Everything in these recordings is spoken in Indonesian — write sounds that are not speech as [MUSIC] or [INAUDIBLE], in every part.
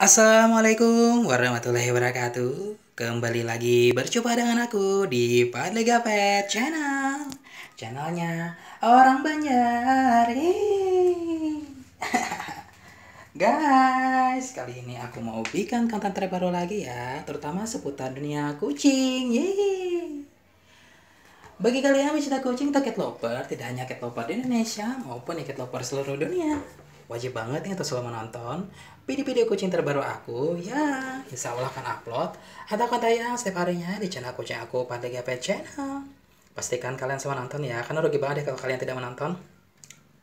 Assalamualaikum warahmatullahi wabarakatuh Kembali lagi berjumpa dengan aku di Padli Gapet Channel Channelnya orang banyak [LAUGHS] Guys, kali ini aku mau bikin konten terbaru lagi ya Terutama seputar dunia kucing Yeay bagi kalian yang mencinta kucing atau cat lover, tidak hanya cat lover di Indonesia maupun cat lover seluruh dunia, wajib banget nih untuk selalu menonton video-video kucing terbaru aku ya insya Allah akan upload atau akan tayang setiap harinya di channel kucing aku pada GP Channel pastikan kalian semua nonton ya karena rugi banget ya kalau kalian tidak menonton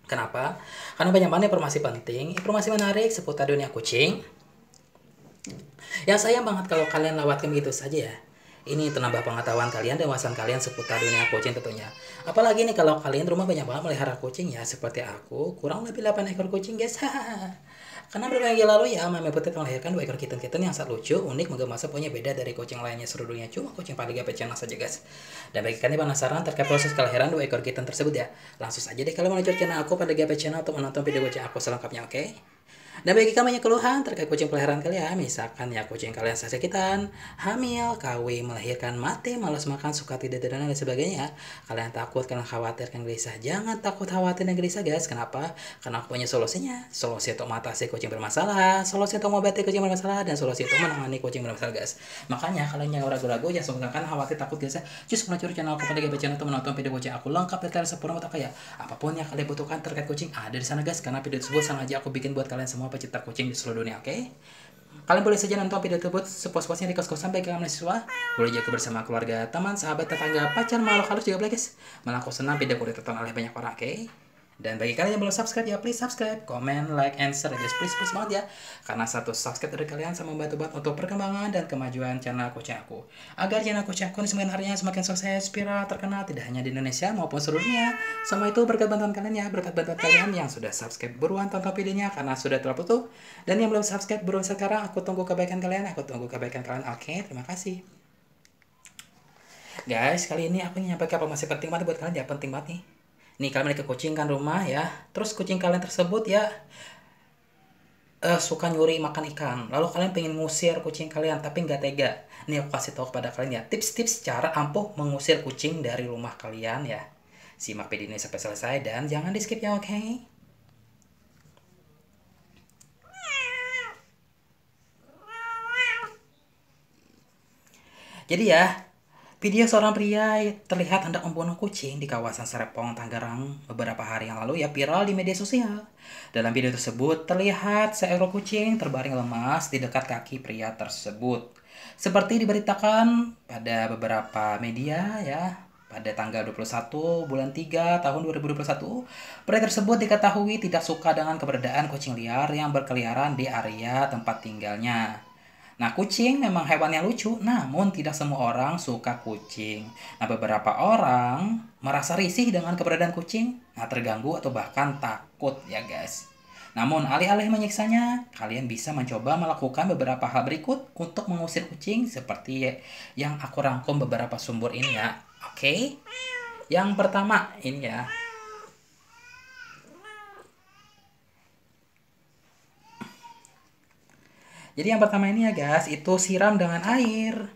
kenapa? karena banyak banget informasi penting informasi menarik seputar dunia kucing ya sayang banget kalau kalian lewatkan begitu saja ya ini menambah pengetahuan kalian dan wawasan kalian seputar dunia kucing tentunya. Apalagi nih kalau kalian rumah banyak banget melihara kucing ya seperti aku, kurang lebih 8 ekor kucing guys. [LAUGHS] Karena beberapa minggu lalu ya, Mami Putet melahirkan dua ekor kitten-kitten yang sangat lucu, unik, menggemaskan punya beda dari kucing lainnya dunia. Cuma kucing paling pecah saja guys. Dan bagi kalian penasaran terkait proses kelahiran dua ekor kitten tersebut ya, langsung saja deh kalau mau meluncur channel aku pada GP Channel untuk menonton video kucing aku selengkapnya, oke? Okay? Dan bagi kamu yang keluhan terkait kucing peliharaan kalian, ya, misalkan ya kucing kalian sakitan, hamil, KW, melahirkan, mati, malas makan, suka tidak dan lain sebagainya, kalian takut, kalian khawatir, kalian gelisah, jangan takut khawatir dan gelisah guys. Kenapa? Karena aku punya solusinya. Solusi untuk mengatasi kucing bermasalah, solusi untuk mengobati kucing bermasalah, dan solusi untuk menangani kucing bermasalah guys. Makanya kalian yang ragu-ragu, jangan sungkan khawatir, takut, gelisah, just mencuri channel aku pada GB channel untuk menonton video kucing aku lengkap dan sempurna untuk kayak apapun yang kalian butuhkan terkait kucing ada di sana guys karena video tersebut sama aja aku bikin buat kalian semua semua pecinta kucing di seluruh dunia, oke? Okay? Kalian boleh saja nonton video tersebut sepuas-puasnya di kos sampai ke kalian mahasiswa, boleh juga bersama keluarga, teman, sahabat, tetangga, pacar, makhluk halus juga boleh guys. Malah aku senang video kulit tertonton oleh banyak orang, oke? Okay? Dan bagi kalian yang belum subscribe ya please subscribe, comment, like, and share guys please please banget ya. Karena satu subscribe dari kalian sama membantu banget untuk perkembangan dan kemajuan channel Coach Aku. Agar channel Coach Aku ini semakin harinya semakin sukses, viral, terkenal tidak hanya di Indonesia maupun seluruh dunia. Semua itu berkat bantuan kalian ya, berkat bantuan kalian yang sudah subscribe buruan tonton videonya karena sudah terlalu tuh. Dan yang belum subscribe buruan sekarang aku tunggu kebaikan kalian, aku tunggu kebaikan kalian. Oke, terima kasih. Guys, kali ini aku ingin menyampaikan apa masih penting banget buat kalian ya, penting banget nih nih kalian ke kucing kan rumah ya terus kucing kalian tersebut ya uh, suka nyuri makan ikan lalu kalian pengen ngusir kucing kalian tapi nggak tega nih aku kasih tahu kepada kalian ya tips-tips cara ampuh mengusir kucing dari rumah kalian ya simak video ini sampai selesai dan jangan di skip ya oke okay? Jadi ya, Video seorang pria terlihat hendak membunuh kucing di kawasan Serpong, Tangerang beberapa hari yang lalu ya viral di media sosial. Dalam video tersebut terlihat seekor kucing terbaring lemas di dekat kaki pria tersebut. Seperti diberitakan pada beberapa media ya, pada tanggal 21 bulan 3 tahun 2021, pria tersebut diketahui tidak suka dengan keberadaan kucing liar yang berkeliaran di area tempat tinggalnya. Nah, kucing memang hewan yang lucu, namun tidak semua orang suka kucing. Nah, beberapa orang merasa risih dengan keberadaan kucing, nah terganggu atau bahkan takut ya guys. Namun, alih-alih menyiksanya, kalian bisa mencoba melakukan beberapa hal berikut untuk mengusir kucing seperti yang aku rangkum beberapa sumber ini ya. Oke? Okay? Yang pertama, ini ya, Jadi yang pertama ini ya guys, itu siram dengan air.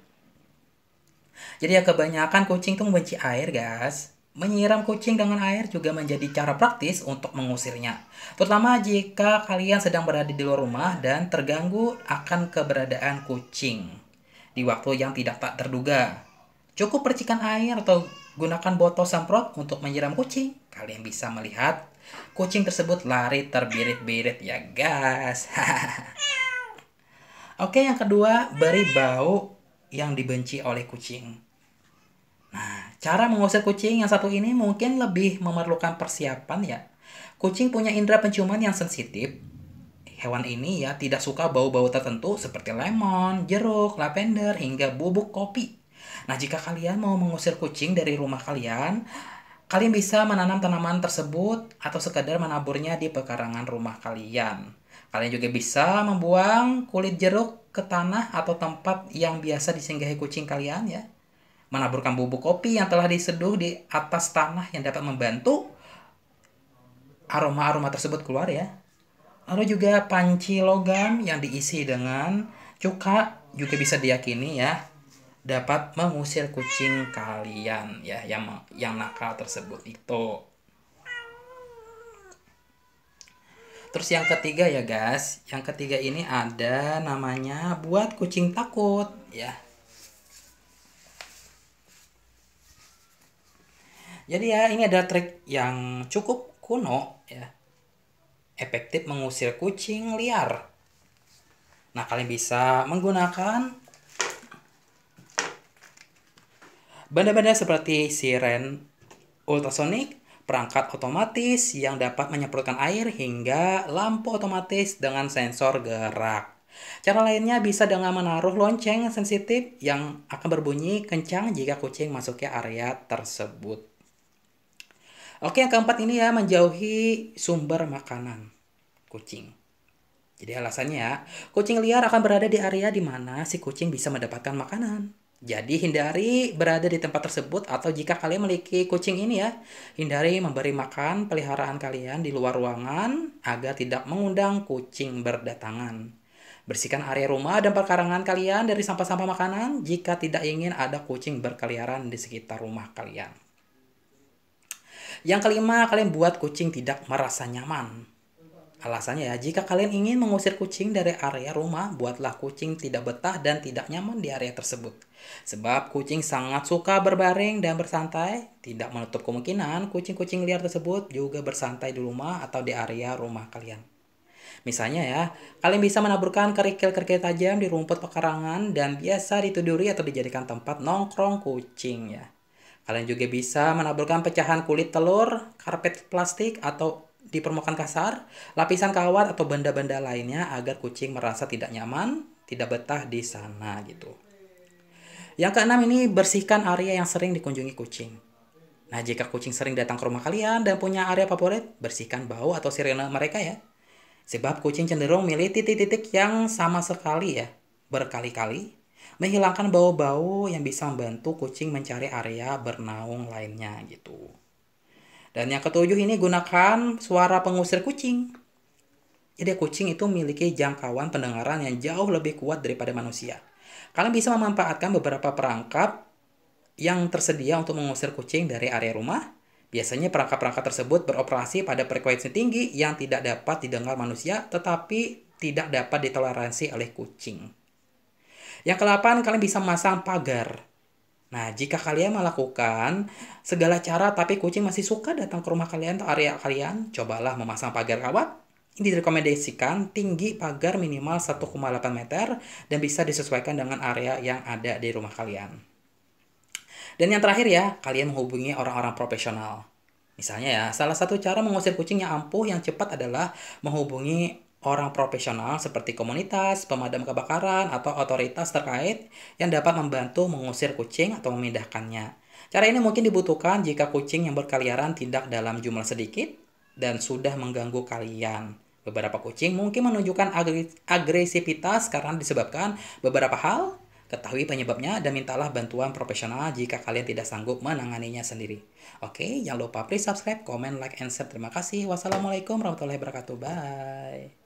Jadi ya kebanyakan kucing tuh membenci air guys. Menyiram kucing dengan air juga menjadi cara praktis untuk mengusirnya. Terutama jika kalian sedang berada di luar rumah dan terganggu akan keberadaan kucing di waktu yang tidak tak terduga. Cukup percikan air atau gunakan botol semprot untuk menyiram kucing. Kalian bisa melihat kucing tersebut lari terbirit-birit ya guys. [LAUGHS] Oke, yang kedua, beri bau yang dibenci oleh kucing. Nah, cara mengusir kucing yang satu ini mungkin lebih memerlukan persiapan ya. Kucing punya indera penciuman yang sensitif. Hewan ini ya tidak suka bau-bau tertentu seperti lemon, jeruk, lavender, hingga bubuk kopi. Nah, jika kalian mau mengusir kucing dari rumah kalian, kalian bisa menanam tanaman tersebut atau sekadar menaburnya di pekarangan rumah kalian. Kalian juga bisa membuang kulit jeruk ke tanah atau tempat yang biasa disinggahi kucing kalian ya. Menaburkan bubuk kopi yang telah diseduh di atas tanah yang dapat membantu aroma-aroma tersebut keluar ya. Lalu juga panci logam yang diisi dengan cuka juga bisa diyakini ya dapat mengusir kucing kalian ya yang yang nakal tersebut itu. Terus yang ketiga ya guys, yang ketiga ini ada namanya buat kucing takut ya. Jadi ya ini ada trik yang cukup kuno ya. Efektif mengusir kucing liar. Nah, kalian bisa menggunakan benda-benda seperti siren ultrasonik perangkat otomatis yang dapat menyemprotkan air hingga lampu otomatis dengan sensor gerak. Cara lainnya bisa dengan menaruh lonceng sensitif yang akan berbunyi kencang jika kucing masuk ke area tersebut. Oke, yang keempat ini ya menjauhi sumber makanan kucing. Jadi alasannya, ya, kucing liar akan berada di area di mana si kucing bisa mendapatkan makanan. Jadi hindari berada di tempat tersebut atau jika kalian memiliki kucing ini ya, hindari memberi makan peliharaan kalian di luar ruangan agar tidak mengundang kucing berdatangan. Bersihkan area rumah dan perkarangan kalian dari sampah-sampah makanan jika tidak ingin ada kucing berkeliaran di sekitar rumah kalian. Yang kelima, kalian buat kucing tidak merasa nyaman. Alasannya ya, jika kalian ingin mengusir kucing dari area rumah, buatlah kucing tidak betah dan tidak nyaman di area tersebut. Sebab kucing sangat suka berbaring dan bersantai, tidak menutup kemungkinan kucing-kucing liar tersebut juga bersantai di rumah atau di area rumah kalian. Misalnya ya, kalian bisa menaburkan kerikil-kerikil tajam di rumput pekarangan dan biasa dituduri atau dijadikan tempat nongkrong kucing ya. Kalian juga bisa menaburkan pecahan kulit telur, karpet plastik, atau di permukaan kasar, lapisan kawat atau benda-benda lainnya agar kucing merasa tidak nyaman, tidak betah di sana gitu. Yang keenam ini bersihkan area yang sering dikunjungi kucing. Nah, jika kucing sering datang ke rumah kalian dan punya area favorit, bersihkan bau atau sirene mereka ya. Sebab kucing cenderung milih titik-titik yang sama sekali ya, berkali-kali, menghilangkan bau-bau yang bisa membantu kucing mencari area bernaung lainnya gitu. Dan yang ketujuh ini gunakan suara pengusir kucing. Jadi kucing itu memiliki jangkauan pendengaran yang jauh lebih kuat daripada manusia. Kalian bisa memanfaatkan beberapa perangkap yang tersedia untuk mengusir kucing dari area rumah. Biasanya perangkap-perangkap tersebut beroperasi pada frekuensi tinggi yang tidak dapat didengar manusia tetapi tidak dapat ditoleransi oleh kucing. Yang kelapan kalian bisa memasang pagar. Nah, jika kalian melakukan segala cara tapi kucing masih suka datang ke rumah kalian atau area kalian, cobalah memasang pagar kawat. Ini direkomendasikan tinggi pagar minimal 1,8 meter dan bisa disesuaikan dengan area yang ada di rumah kalian. Dan yang terakhir ya, kalian menghubungi orang-orang profesional. Misalnya ya, salah satu cara mengusir kucing yang ampuh yang cepat adalah menghubungi orang profesional seperti komunitas, pemadam kebakaran, atau otoritas terkait yang dapat membantu mengusir kucing atau memindahkannya. Cara ini mungkin dibutuhkan jika kucing yang berkeliaran tidak dalam jumlah sedikit dan sudah mengganggu kalian. Beberapa kucing mungkin menunjukkan agresivitas karena disebabkan beberapa hal. Ketahui penyebabnya dan mintalah bantuan profesional jika kalian tidak sanggup menanganinya sendiri. Oke, jangan lupa please subscribe, comment, like, and share. Terima kasih. Wassalamualaikum warahmatullahi wabarakatuh. Bye.